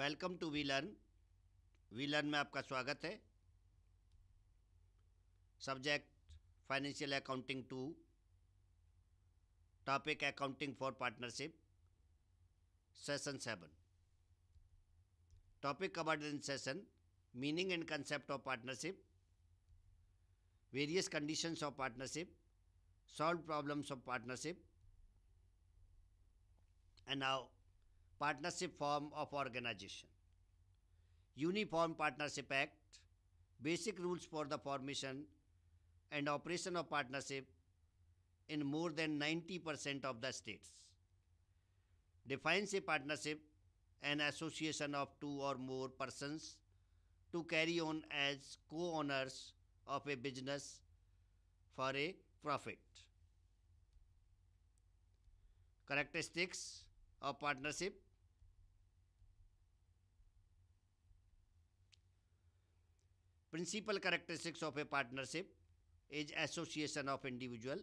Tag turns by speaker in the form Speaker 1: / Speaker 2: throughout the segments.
Speaker 1: Welcome to we learn we learn में आपका स्वागत है subject financial accounting two topic accounting for partnership session seven topic covered in session meaning and concept of partnership various conditions of partnership solve problems of partnership and आओ partnership form of organization uniform partnership act basic rules for the formation and operation of partnership in more than 90% of the states defines a partnership an association of two or more persons to carry on as co-owners of a business for a profit characteristics of partnership principal characteristics of a partnership is association of individual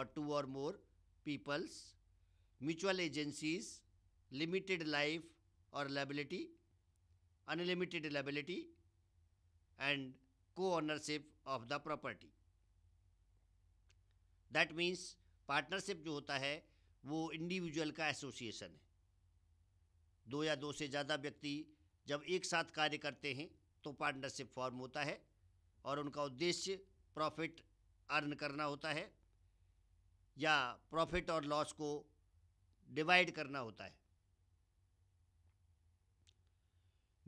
Speaker 1: or two और more peoples mutual agencies limited life or liability unlimited liability and co ownership of the property that means partnership जो होता है वो individual का association है दो या दो से ज़्यादा व्यक्ति जब एक साथ कार्य करते हैं तो पार्टनरशिप फॉर्म होता है और उनका उद्देश्य प्रॉफिट अर्न करना होता है या प्रॉफिट और लॉस को डिवाइड करना होता है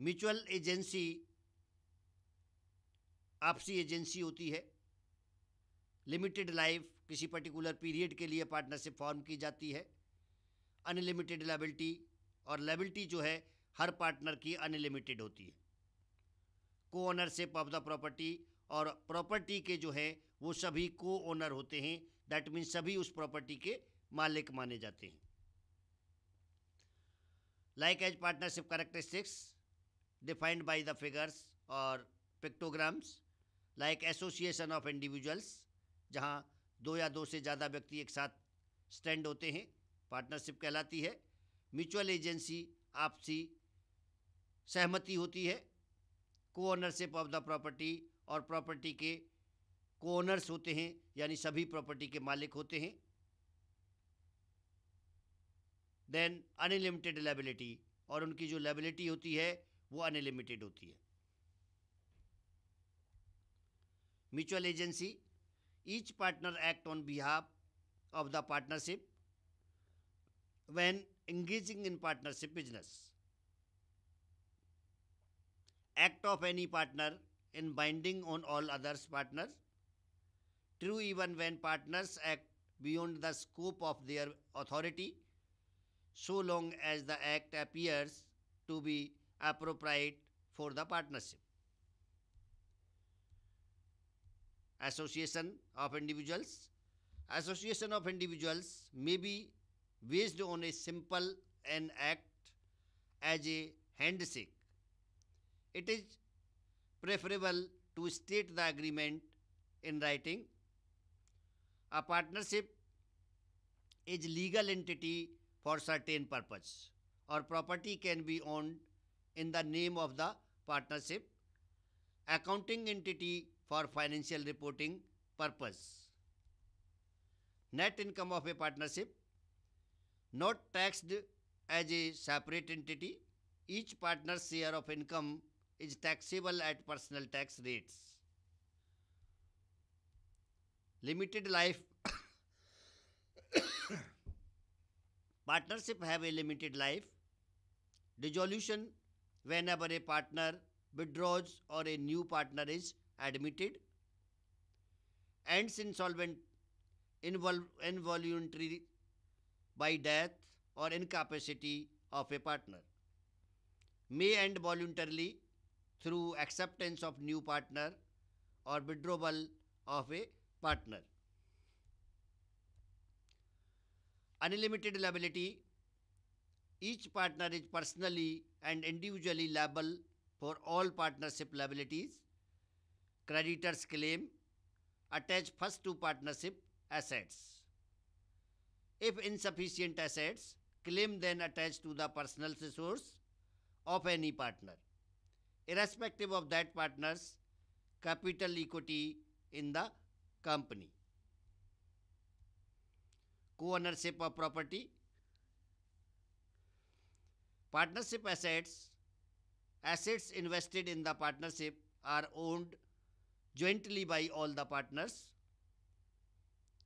Speaker 1: म्यूचुअल एजेंसी आपसी एजेंसी होती है लिमिटेड लाइफ किसी पर्टिकुलर पीरियड के लिए पार्टनरशिप फॉर्म की जाती है अनलिमिटेड लेबिलिटी और लेबिलिटी जो है हर पार्टनर की अनलिमिटेड होती है co ownership of the property और प्रॉपर्टी के जो है वो सभी को ओनर होते हैं दैट मीन सभी उस प्रॉपर्टी के मालिक माने जाते हैं like as partnership characteristics defined by the figures और pictograms like association of individuals जहाँ दो या दो से ज़्यादा व्यक्ति एक साथ स्टैंड होते हैं पार्टनरशिप कहलाती है म्यूचुअल एजेंसी आपसी सहमति होती है co ownership of the property और प्रॉपर्टी के को ओनर्स होते हैं यानी सभी प्रॉपर्टी के मालिक होते हैं देन अनलिमिटेड लाइबिलिटी और उनकी जो लाइबिलिटी होती है वो अनलिमिटेड होती है mutual agency each partner act on behalf of the partnership when engaging in partnership business act of any partner in binding on all others partners true even when partners act beyond the scope of their authority so long as the act appears to be appropriate for the partnership association of individuals association of individuals may be based on a simple an act as a handshake it is preferable to state the agreement in writing. A partnership is legal entity for certain purpose or property can be owned in the name of the partnership accounting entity for financial reporting purpose net income of a partnership not taxed as a separate entity each partner's share of income is taxable at personal tax rates. Limited life partnership have a limited life. Dissolution whenever a partner withdraws or a new partner is admitted. Ends insolvent invol involuntary by death or incapacity of a partner may end voluntarily through acceptance of new partner or withdrawal of a partner. Unlimited liability each partner is personally and individually liable for all partnership liabilities. Creditors claim attach first to partnership assets. If insufficient assets, claim then attached to the personal resource of any partner irrespective of that partner's capital equity in the company. Co-ownership of property. Partnership assets. Assets invested in the partnership are owned jointly by all the partners.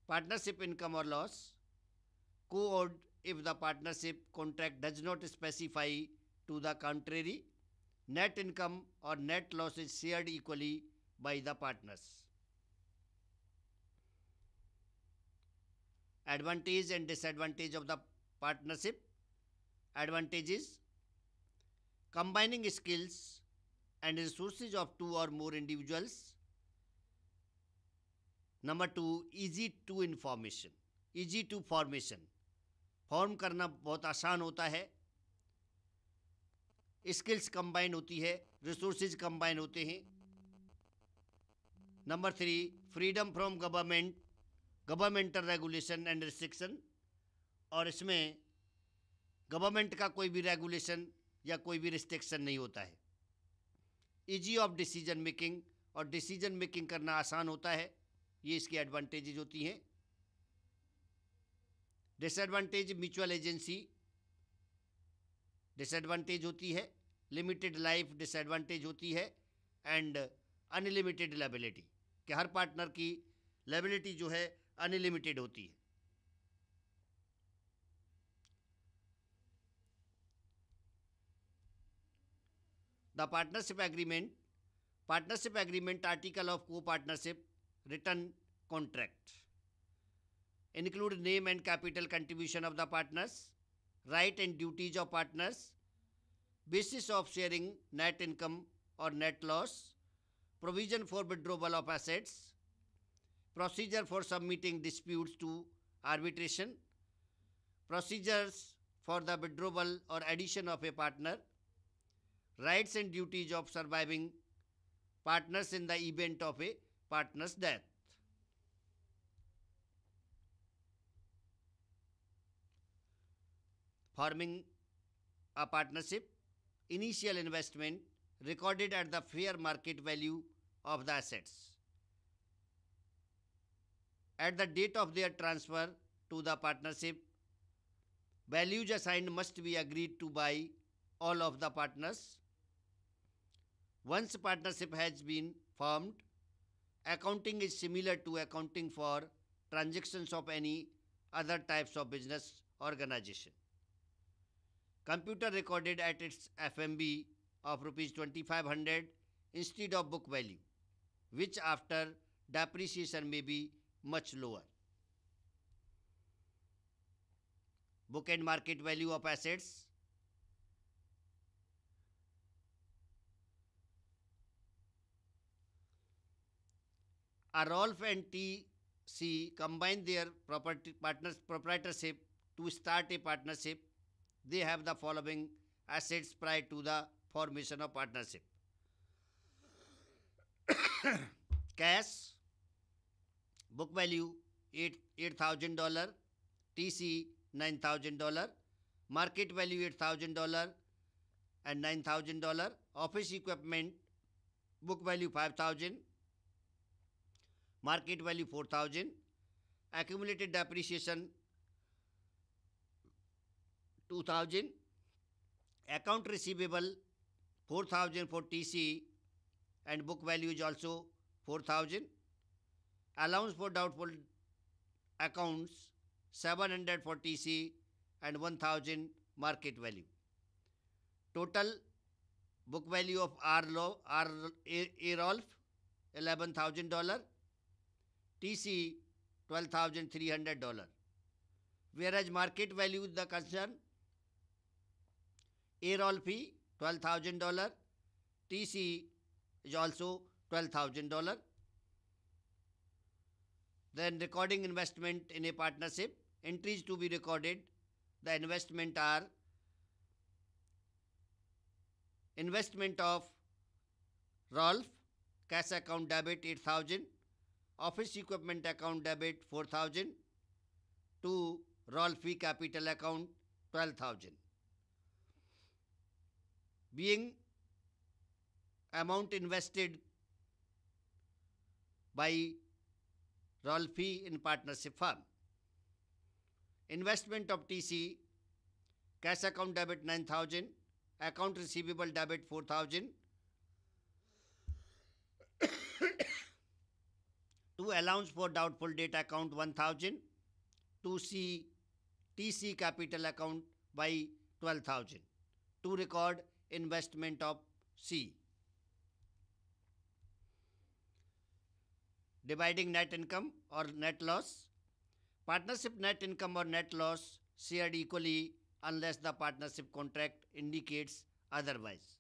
Speaker 1: Partnership income or loss. Co-owned if the partnership contract does not specify to the contrary net income और net loss is shared equally by the partners advantage and disadvantage of the partnership advantages combining skills and resources of two और more individuals number two easy to information easy to formation form करना बहुत आसान होता है skills combine होती है resource combine होते हैं number three freedom from government governmental regulation and restriction और इसमें गवर्नमेंट का कोई भी रेगुलेशन या कोई भी रिस्ट्रिक्शन नहीं होता है ईजी ऑफ डिसीजन मेकिंग और डिसीजन मेकिंग करना आसान होता है ये इसकी एडवांटेजेज होती हैं डिसएडवांटेज म्यूचुअल एजेंसी डिसएडवांटेज होती है लिमिटेड लाइफ डिसएडवांटेज होती है एंड अनलिमिटेड लेबिलिटी कि हर पार्टनर की लेबिलिटी जो है अनलिमिटेड होती है the partnership agreement partnership agreement article of co partnership written contract include name and capital contribution of the partners right and duties of partners, basis of sharing net income or net loss, provision for withdrawal of assets, procedure for submitting disputes to arbitration, procedures for the withdrawal or addition of a partner, rights and duties of surviving partners in the event of a partner's death. forming a partnership. Initial investment recorded at the fair market value of the assets. At the date of their transfer to the partnership, values assigned must be agreed to by all of the partners. Once partnership has been formed, accounting is similar to accounting for transactions of any other types of business organization. Computer recorded at its FMB of rupees 2500 instead of book value, which after depreciation may be much lower. Book and market value of assets Arolf and TC combined their property partners proprietorship to start a partnership they have the following assets prior to the formation of partnership cash book value 8 8000 dollar tc 9000 dollar market value 8000 dollar and 9000 dollar office equipment book value 5000 market value 4000 accumulated depreciation 2000 account receivable 4000 for TC and book value is also 4000 allowance for doubtful accounts 700 for TC and 1000 market value total book value of R. law R. A. Rolf $11,000 TC $12,300 whereas market value is the concern Airol fee $12,000. TC is also $12,000. Then recording investment in a partnership. Entries to be recorded. The investment are investment of Rolf, cash account debit 8000, office equipment account debit 4000, to Rolf capital account 12000 being amount invested by Rolfe in partnership firm. Investment of TC, cash account debit 9000, account receivable debit 4000, to allowance for doubtful debt account 1000, to C TC capital account by 12000, to record investment of C. Dividing net income or net loss. Partnership net income or net loss shared equally unless the partnership contract indicates otherwise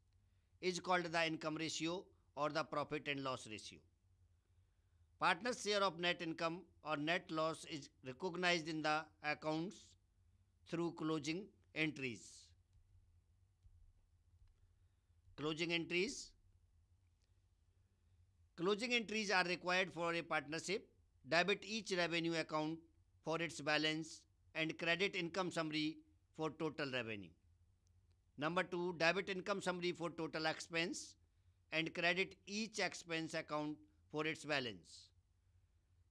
Speaker 1: is called the income ratio or the profit and loss ratio. Partner's share of net income or net loss is recognized in the accounts through closing entries. Closing entries. Closing entries are required for a partnership. Debit each revenue account for its balance and credit income summary for total revenue. Number two, debit income summary for total expense and credit each expense account for its balance.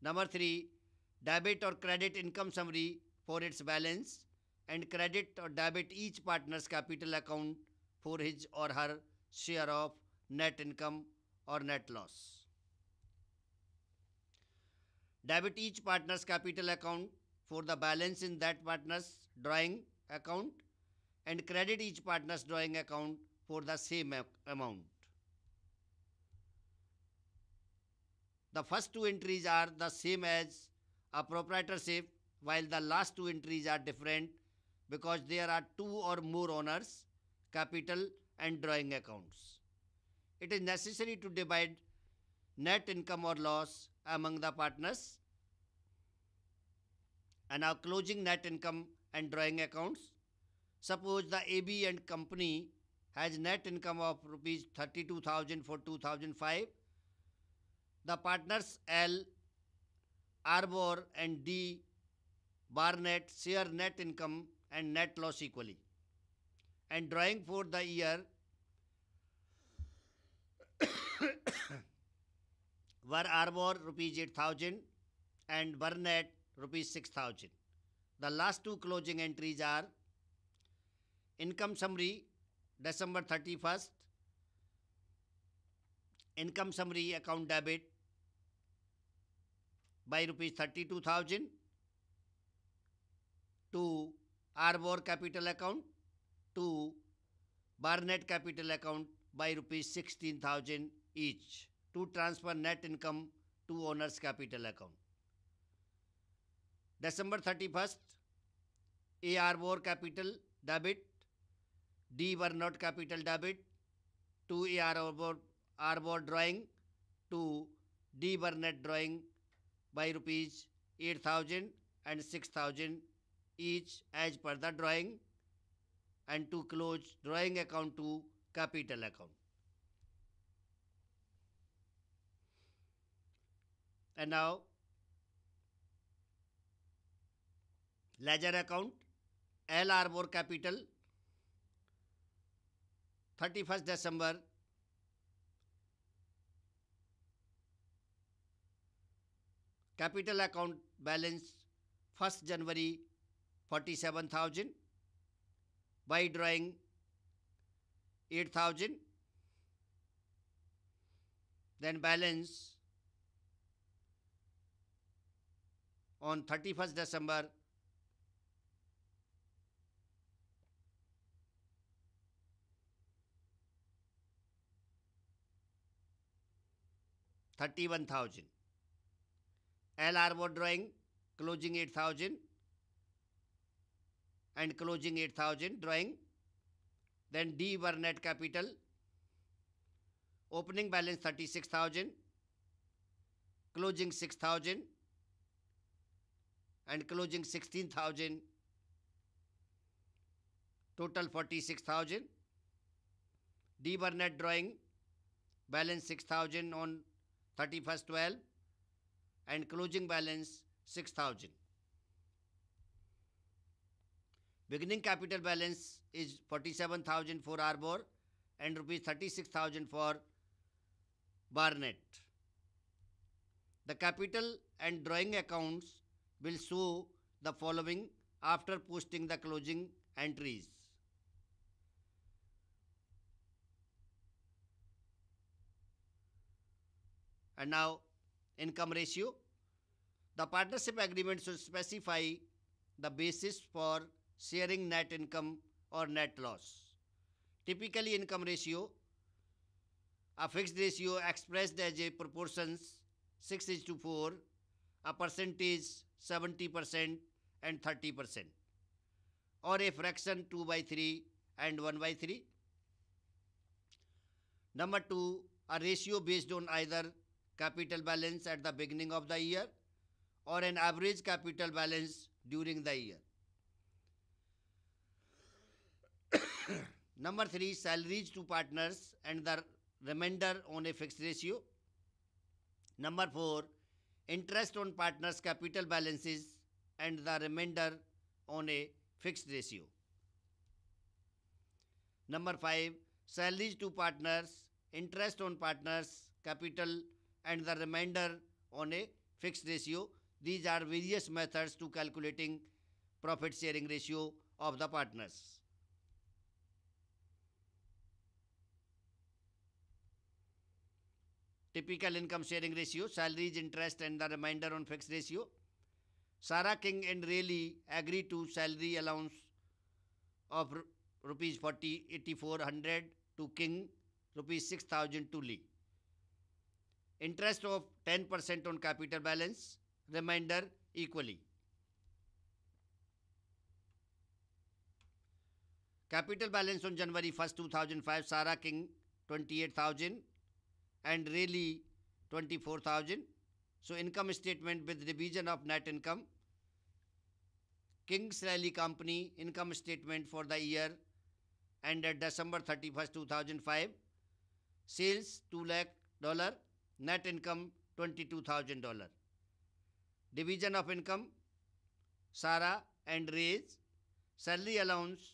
Speaker 1: Number three, debit or credit income summary for its balance and credit or debit each partner's capital account for his or her share of net income or net loss. Debit each partner's capital account for the balance in that partner's drawing account and credit each partner's drawing account for the same amount. The first two entries are the same as a proprietorship while the last two entries are different because there are two or more owners, capital and drawing accounts. It is necessary to divide net income or loss among the partners. And now closing net income and drawing accounts. Suppose the AB and company has net income of rupees 32,000 for 2005. The partners L, Arbor and D, Barnett share net income and net loss equally and drawing for the year were Arbor rupees 8000 and Burnett rupees 6000. The last two closing entries are income summary December 31st, income summary account debit by rupees 32000 to Arbor capital account to Barnett Capital account by rupees 16,000 each to transfer net income to owner's capital account. December 31st, AR War Capital debit, D were capital debit to AR Arbor, drawing to D Burnett drawing by rupees 8000 and 6000 each as per the drawing and to close drawing account to capital account. And now ledger account L R more Capital 31st December capital account balance 1st January 47000 by drawing 8000 then balance on 31st December Thirty-one thousand. LR drawing closing eight thousand and closing 8000 drawing then D were net capital opening balance 36000 closing 6000 and closing 16000 total 46000 D were net drawing balance 6000 on 31st 12 and closing balance 6000 Beginning capital balance is 47,000 for Arbor and rupees 36,000 for Barnett. The capital and drawing accounts will show the following after posting the closing entries. And now income ratio. The partnership agreement should specify the basis for sharing net income or net loss. Typically income ratio, a fixed ratio expressed as a proportions 6 is to 4, a percentage 70% and 30% or a fraction 2 by 3 and 1 by 3. Number 2, a ratio based on either capital balance at the beginning of the year or an average capital balance during the year. Number three, salaries to partners and the remainder on a fixed ratio. Number four, interest on partners' capital balances and the remainder on a fixed ratio. Number five, salaries to partners, interest on partners' capital and the remainder on a fixed ratio. These are various methods to calculating profit sharing ratio of the partners. typical income sharing ratio, salaries, interest and the remainder on fixed ratio. Sarah King and Rayleigh agree to salary allowance of rupees 40, 8400 to King, rupees 6000 to Lee. Interest of 10% on capital balance, remainder equally. Capital balance on January 1st, 2005, Sarah King 28,000 and really 24,000. So income statement with division of net income. King's Rally Company income statement for the year ended December 31st, 2005. Sales 2 lakh dollar, net income 22,000 dollar. Division of income, Sara and Raise, salary allowance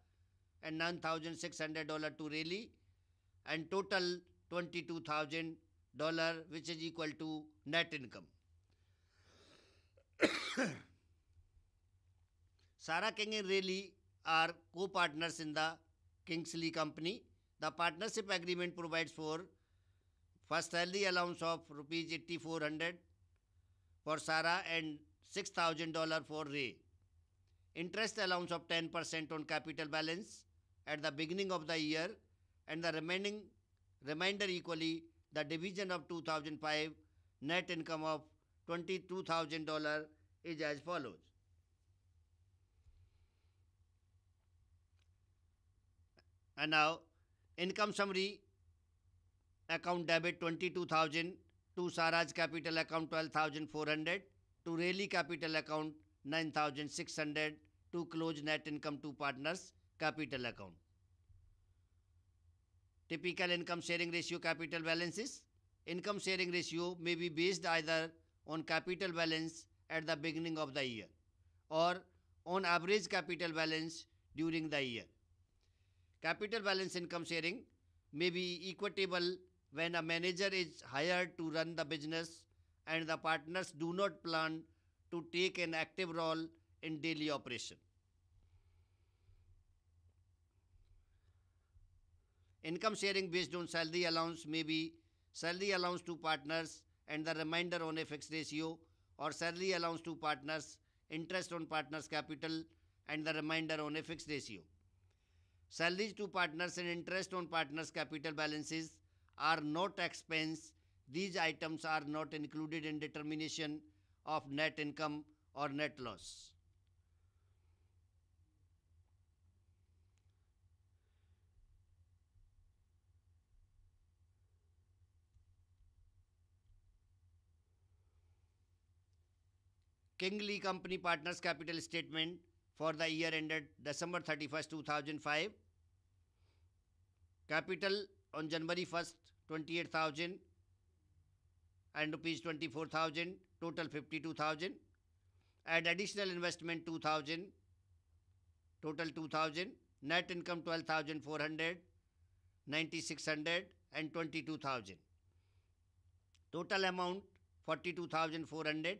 Speaker 1: and $9,600 to Reilly, and total $22,000 which is equal to net income. Sarah King and Reilly are co-partners in the Kingsley company. The partnership agreement provides for first salary allowance of rupees 8400 for Sarah and $6,000 for Ray. Interest allowance of 10% on capital balance at the beginning of the year and the remaining remainder equally the division of 2005 net income of $22,000 is as follows. And now income summary account debit 22,000 to Saraj capital account 12,400 to Rayleigh capital account 9,600 to close net income to partners capital account. Typical income sharing ratio capital balances. Income sharing ratio may be based either on capital balance at the beginning of the year or on average capital balance during the year. Capital balance income sharing may be equitable when a manager is hired to run the business and the partners do not plan to take an active role in daily operation. Income sharing based on salary allowance may be salary allowance to partners and the remainder on a fixed ratio or salary allowance to partners, interest on partners' capital and the remainder on a fixed ratio. Salaries to partners and interest on partners' capital balances are not expense. These items are not included in determination of net income or net loss. Kingly Company Partners Capital Statement for the year ended December 31st, 2005. Capital on January 1st, 28,000 and rupees 24,000, total 52,000. Add additional investment 2,000, total 2,000. Net income 12,400, 9,600 and 22,000. Total amount 42,400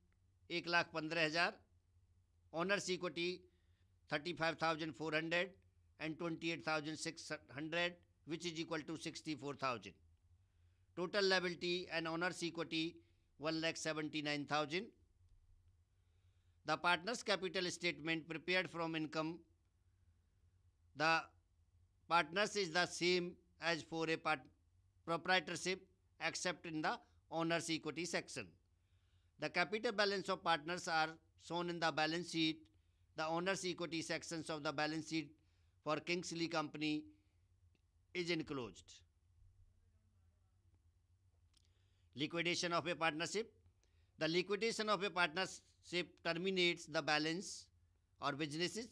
Speaker 1: एक लाख पंद्रह हज़ार owners equity thirty five thousand four hundred and twenty eight thousand six hundred which is equal to sixty four thousand total liability and owners equity one lakh seventy nine thousand the partners capital statement prepare from income the partners is the same as for a part proprietorship except in the owners equity section The capital balance of partners are shown in the balance sheet. The owner's equity sections of the balance sheet for Kingsley Company is enclosed. Liquidation of a partnership. The liquidation of a partnership terminates the balance or businesses.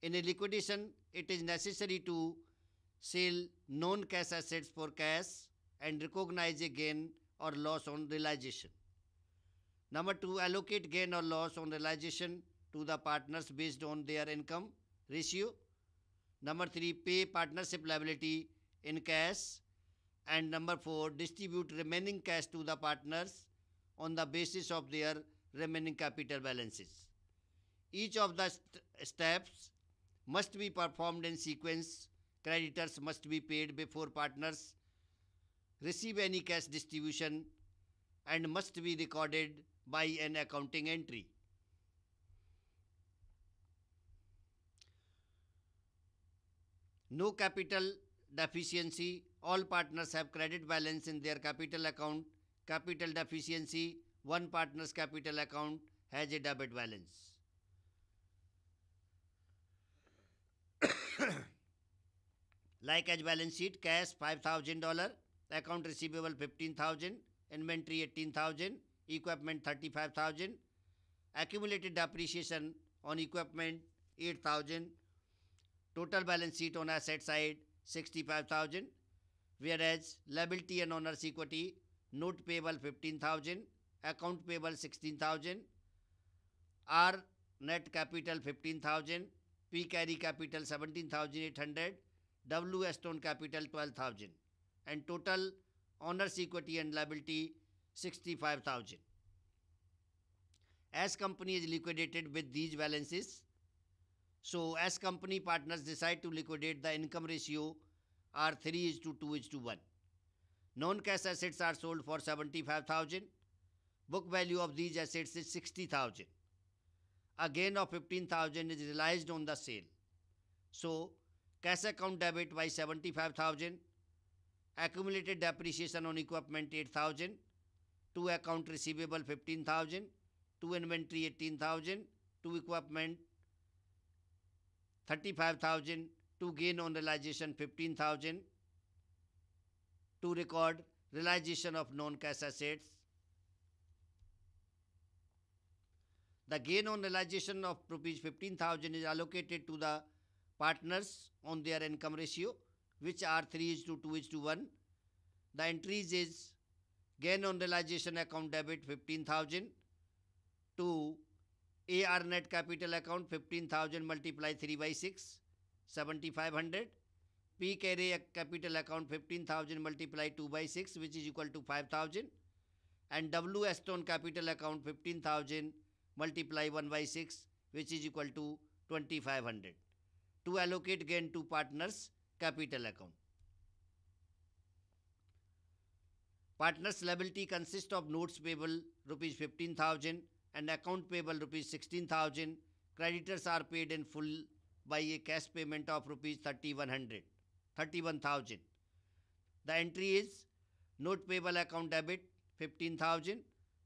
Speaker 1: In a liquidation, it is necessary to sell non-cash assets for cash and recognize a gain or loss on realization. Number two, allocate gain or loss on realization to the partners based on their income ratio. Number three, pay partnership liability in cash. And number four, distribute remaining cash to the partners on the basis of their remaining capital balances. Each of the st steps must be performed in sequence. Creditors must be paid before partners receive any cash distribution and must be recorded by an accounting entry. No capital deficiency, all partners have credit balance in their capital account. Capital deficiency, one partner's capital account has a debit balance. like as balance sheet cash $5000 account receivable 15000 inventory 18000 equipment 35,000, accumulated depreciation on equipment 8,000, total balance sheet on asset side 65,000, whereas liability and owners equity note payable 15,000, account payable 16,000, R net capital 15,000, P carry capital 17,800, W Stone capital 12,000, and total owners equity and liability 65,000. As company is liquidated with these balances, so as company partners decide to liquidate the income ratio are 3 is to 2 is to 1. Non-cash assets are sold for 75,000. Book value of these assets is 60,000. A gain of 15,000 is realized on the sale. So, cash account debit by 75,000, accumulated depreciation on equipment 8,000 to account receivable 15000 to inventory 18000 to equipment 35000 to gain on realization 15000 to record realization of non-cash assets the gain on realization of rupees 15000 is allocated to the partners on their income ratio which are 3 is to 2 is to 1 the entries is gain on realization account debit 15000 to AR net capital account 15000 multiply 3 by 6 7500 P carry capital account 15000 multiply 2 by 6 which is equal to 5000 and W Stone capital account 15000 multiply 1 by 6 which is equal to 2500 to allocate gain to partners capital account. Partners liability consists of notes payable rupees 15,000 and account payable rupees 16,000. Creditors are paid in full by a cash payment of rupees 31000 the entry is note payable account debit 15000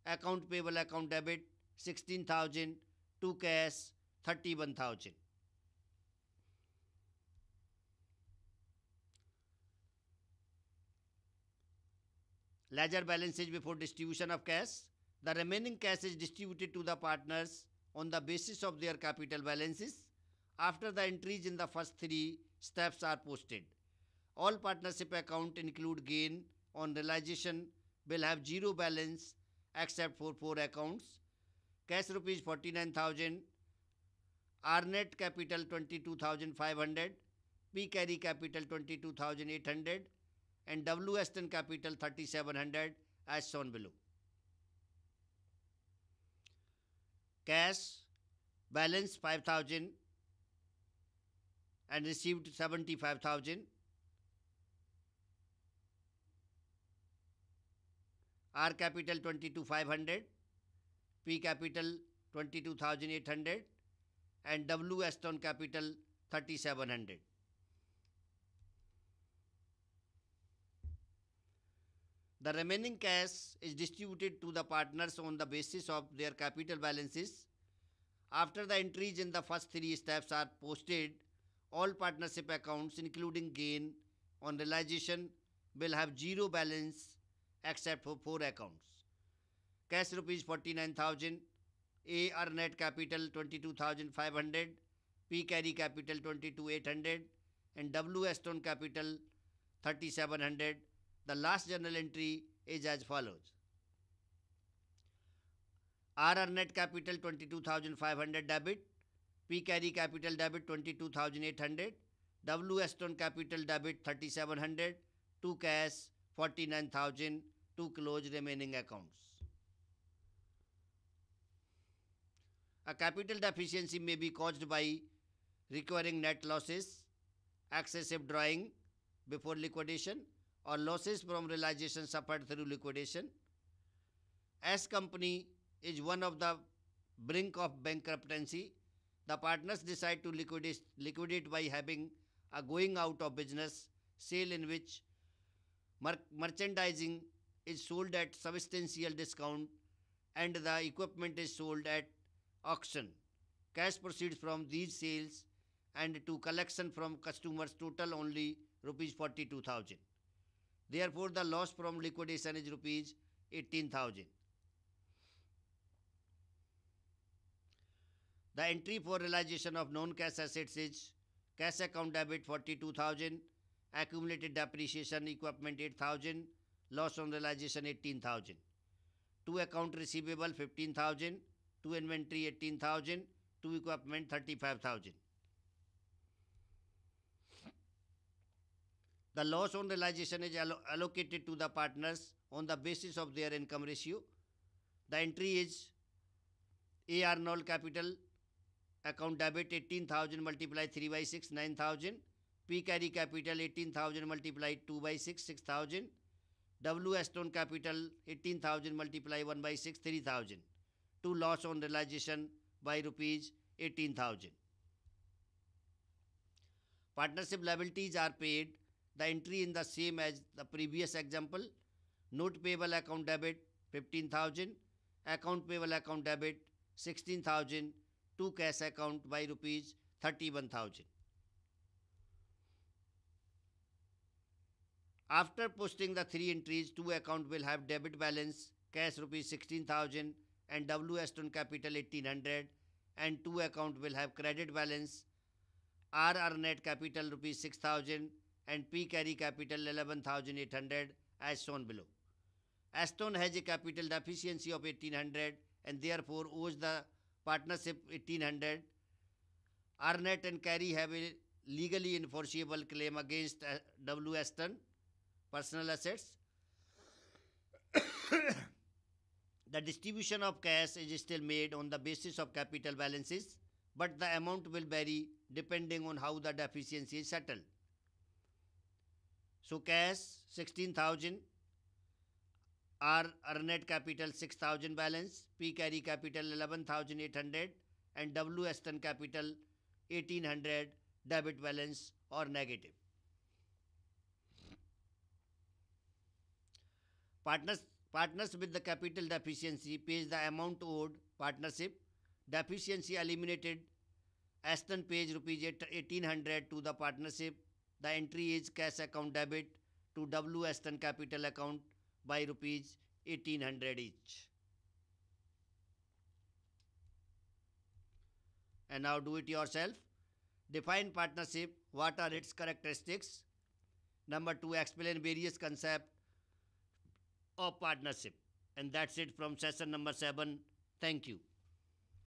Speaker 1: account payable account debit 16000 to cash 31000 Ledger balances before distribution of cash. The remaining cash is distributed to the partners on the basis of their capital balances. After the entries in the first three steps are posted, all partnership account include gain on realization will have zero balance except for four accounts. Cash rupees 49,000, net capital 22,500, P carry capital 22,800, and WS10 Capital 3700 as shown below. Cash balance 5000 and received 75000 R capital 22500 P capital 22800 and W Aston capital 3700 The remaining cash is distributed to the partners on the basis of their capital balances. After the entries in the first three steps are posted, all partnership accounts including gain on realization will have zero balance except for four accounts. Cash rupees 49,000, A R net capital 22,500, P carry capital 22,800 and W Stone capital 3,700 the last journal entry is as follows. RR net capital 22,500 debit, P carry capital debit 22,800, W Stone capital debit 3,700, 2 cash 49,000 to close remaining accounts. A capital deficiency may be caused by recurring net losses, excessive drawing before liquidation or losses from realization suffered through liquidation. S company is one of the brink of bankruptcy. The partners decide to liquidate, liquidate by having a going out of business sale in which mer- merchandising is sold at substantial discount and the equipment is sold at auction. Cash proceeds from these sales and to collection from customers total only rupees 42,000. Therefore, the loss from liquidation is rupees 18,000. The entry for realization of non-cash assets is cash account debit 42,000, accumulated depreciation equipment 8,000, loss on realization 18,000. thousand. Two account receivable 15,000, two inventory 18,000, two equipment 35,000. The loss on realization is allo allocated to the partners on the basis of their income ratio. The entry is A Arnold Capital account debit 18,000 multiplied 3 by 6 9,000. P Carry Capital 18,000 multiplied 2 by 6 6,000. W Stone Capital 18,000 multiplied 1 by 6 3,000. To loss on realization by rupees 18,000. Partnership liabilities are paid the entry in the same as the previous example note payable account debit 15000 account payable account debit 16000 two cash account by rupees 31000 after posting the three entries two account will have debit balance cash rupees 16000 and western capital 1800 and two account will have credit balance rr net capital rupees 6000 and P carry capital 11,800 as shown below. Aston has a capital deficiency of 1800 and therefore owes the partnership 1800. Arnett and Carey have a legally enforceable claim against uh, W. Aston personal assets. the distribution of cash is still made on the basis of capital balances, but the amount will vary depending on how the deficiency is settled. So cash sixteen thousand R Arnett capital six thousand balance P Carey capital eleven thousand eight hundred and W Aston capital eighteen hundred debit balance और negative partners partners with the capital deficiency pays the amount owed partnership deficiency eliminated Aston pays rupees eighteen hundred to the partnership The entry is cash account debit to W Western Capital account by rupees 1800 each. And now do it yourself. Define partnership. What are its characteristics? Number two, explain various concept of partnership. And that's it from session number seven. Thank you.